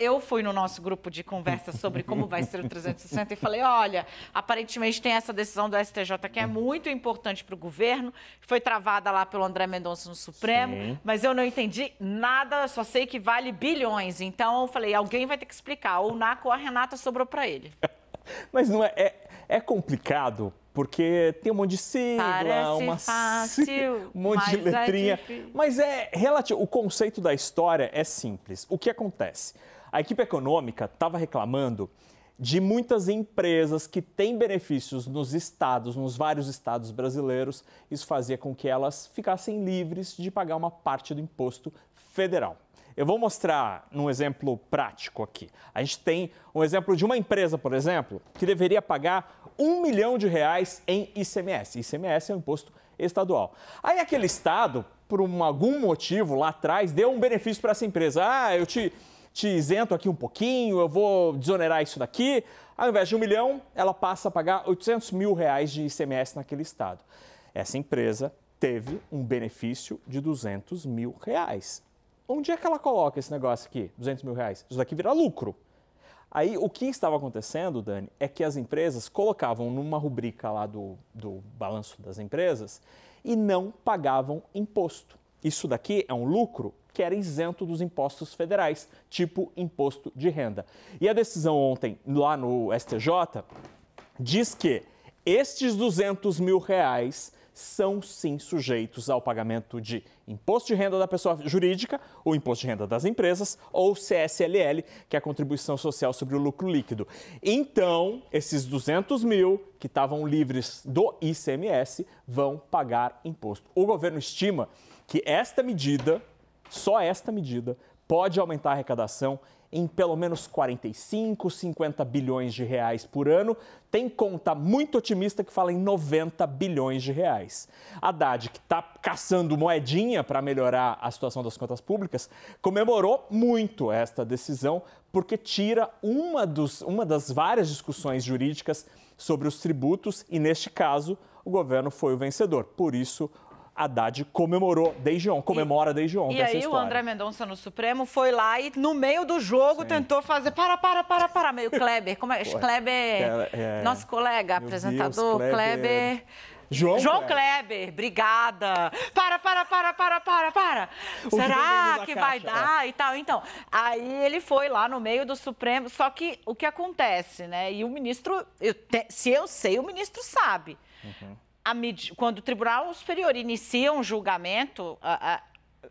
eu fui no nosso grupo de conversa sobre como vai ser o 360 e falei: olha, aparentemente tem essa decisão do STJ que é muito importante para o governo, foi travada lá pelo André Mendonça no Supremo, Sim. mas eu não entendi nada, só sei que vale bilhões. Então eu falei: alguém vai ter que explicar. Ou o Naco ou a Renata sobrou para ele. Mas não é, é, é complicado porque tem um monte de sigla, Parece uma fácil, sigla, um monte de letrinha. É mas é, é relativo. O conceito da história é simples. O que acontece? A equipe econômica estava reclamando de muitas empresas que têm benefícios nos estados, nos vários estados brasileiros. Isso fazia com que elas ficassem livres de pagar uma parte do imposto federal. Eu vou mostrar num exemplo prático aqui. A gente tem um exemplo de uma empresa, por exemplo, que deveria pagar um milhão de reais em ICMS. ICMS é um imposto estadual. Aí aquele estado, por um, algum motivo lá atrás, deu um benefício para essa empresa. Ah, eu te, te isento aqui um pouquinho, eu vou desonerar isso daqui. Ao invés de um milhão, ela passa a pagar 800 mil reais de ICMS naquele estado. Essa empresa teve um benefício de 200 mil reais onde é que ela coloca esse negócio aqui, 200 mil reais? Isso daqui vira lucro. Aí o que estava acontecendo, Dani, é que as empresas colocavam numa rubrica lá do, do balanço das empresas e não pagavam imposto. Isso daqui é um lucro que era isento dos impostos federais, tipo imposto de renda. E a decisão ontem lá no STJ diz que estes 200 mil reais são sim sujeitos ao pagamento de imposto de renda da pessoa jurídica, o imposto de renda das empresas ou CSLL, que é a contribuição social sobre o lucro líquido. Então, esses 200 mil que estavam livres do ICMS vão pagar imposto. O governo estima que esta medida, só esta medida, pode aumentar a arrecadação em pelo menos 45, 50 bilhões de reais por ano. Tem conta muito otimista que fala em 90 bilhões de reais. Haddad, que está caçando moedinha para melhorar a situação das contas públicas, comemorou muito esta decisão porque tira uma, dos, uma das várias discussões jurídicas sobre os tributos e, neste caso, o governo foi o vencedor. Por isso, Haddad comemorou desde ontem, comemora e, desde ontem. E aí história. o André Mendonça no Supremo foi lá e no meio do jogo Sim. tentou fazer para, para, para, para, meio Kleber, como é? Kleber, é, nosso colega, apresentador, Deus, Kleber... Kleber... João, João Kleber. Kleber, obrigada. Para, para, para, para, para, para. O Será que vai é. dar é. e tal? Então, aí ele foi lá no meio do Supremo. Só que o que acontece, né? E o ministro, eu te, se eu sei, o ministro sabe. Uhum quando o Tribunal Superior inicia um julgamento, a, a,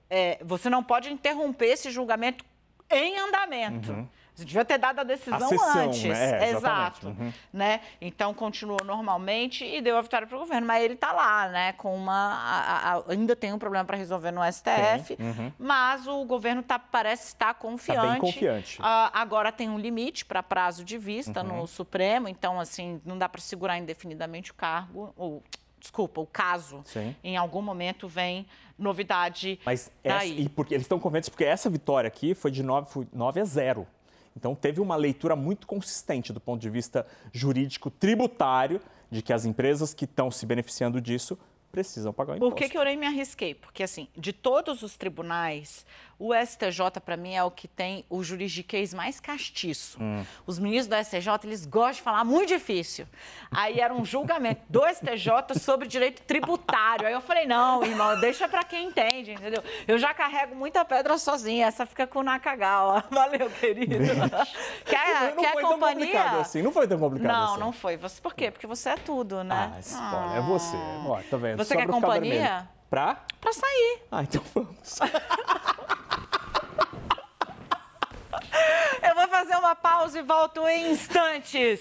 é, você não pode interromper esse julgamento em andamento. Uhum. Você devia ter dado a decisão a sessão, antes. Né? É, Exato. Uhum. Né? Então continuou normalmente e deu a vitória para o governo. Mas ele está lá, né? Com uma. A, a, ainda tem um problema para resolver no STF, uhum. mas o governo tá, parece estar tá confiante. Tá bem confiante. Uh, agora tem um limite para prazo de vista uhum. no Supremo, então assim, não dá para segurar indefinidamente o cargo, ou desculpa, o caso, Sim. em algum momento vem novidade. Mas essa, e porque eles estão convencidos porque essa vitória aqui foi de 9, foi 9 a 0. Então teve uma leitura muito consistente do ponto de vista jurídico tributário de que as empresas que estão se beneficiando disso precisam pagar o imposto. Por que, que eu nem me arrisquei? Porque, assim, de todos os tribunais, o STJ, para mim, é o que tem o juridiquês mais castiço. Hum. Os ministros do STJ, eles gostam de falar muito difícil. Aí era um julgamento do STJ sobre direito tributário. Aí eu falei, não, irmão, deixa para quem entende, entendeu? Eu já carrego muita pedra sozinha, essa fica com o Nakagawa. Valeu, querido. Deixa. Quer, não quer foi companhia? Tão complicado assim. Não foi tão complicado não, assim. Não, não foi. Você, por quê? Porque você é tudo, né? Ah, spoiler, ah. é você. Ah. Ó, tá vendo? Você você quer companhia? Pra? Pra sair. Ah, então vamos. Eu vou fazer uma pausa e volto em instantes.